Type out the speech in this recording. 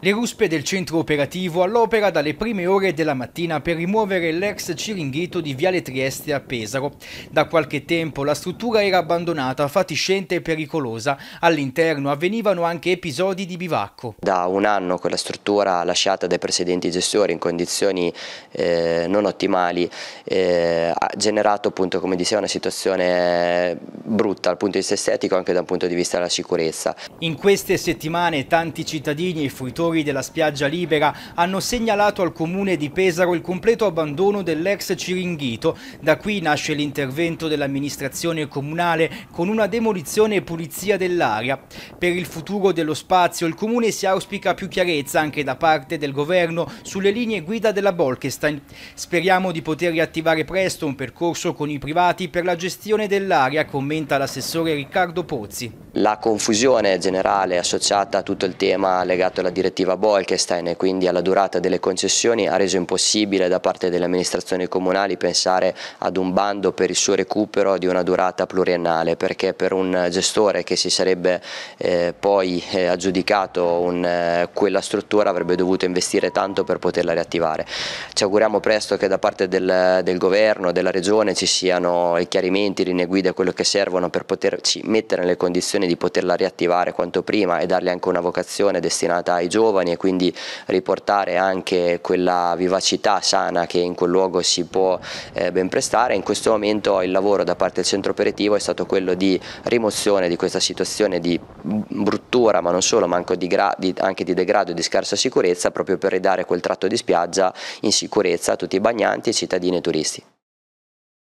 Le ruspe del centro operativo all'opera dalle prime ore della mattina per rimuovere l'ex ciringhito di Viale Trieste a Pesaro. Da qualche tempo la struttura era abbandonata, fatiscente e pericolosa. All'interno avvenivano anche episodi di bivacco. Da un anno quella struttura lasciata dai precedenti gestori in condizioni eh, non ottimali eh, ha generato appunto come dicevo una situazione brutta dal punto di vista estetico anche dal punto di vista della sicurezza. In queste settimane tanti cittadini e fruitori lavoratori della spiaggia libera hanno segnalato al comune di Pesaro il completo abbandono dell'ex Ciringhito. Da qui nasce l'intervento dell'amministrazione comunale con una demolizione e pulizia dell'area. Per il futuro dello spazio il comune si auspica più chiarezza anche da parte del governo sulle linee guida della Bolkestein. Speriamo di poter riattivare presto un percorso con i privati per la gestione dell'area, commenta l'assessore Riccardo Pozzi. La confusione generale associata a tutto il tema legato alla direttiva direttiva Bolkestein e quindi alla durata delle concessioni ha reso impossibile da parte delle amministrazioni comunali pensare ad un bando per il suo recupero di una durata pluriennale perché per un gestore che si sarebbe eh, poi eh, aggiudicato un, eh, quella struttura avrebbe dovuto investire tanto per poterla riattivare. Ci auguriamo presto che da parte del, del governo, della regione ci siano i chiarimenti, linee guida, quello che servono per poterci mettere nelle condizioni di poterla riattivare quanto prima e dargli anche una vocazione destinata ai giovani giovani e quindi riportare anche quella vivacità sana che in quel luogo si può eh, ben prestare. In questo momento il lavoro da parte del centro operativo è stato quello di rimozione di questa situazione di bruttura, ma non solo, ma anche di, di, anche di degrado e di scarsa sicurezza, proprio per ridare quel tratto di spiaggia in sicurezza a tutti i bagnanti, cittadini e turisti.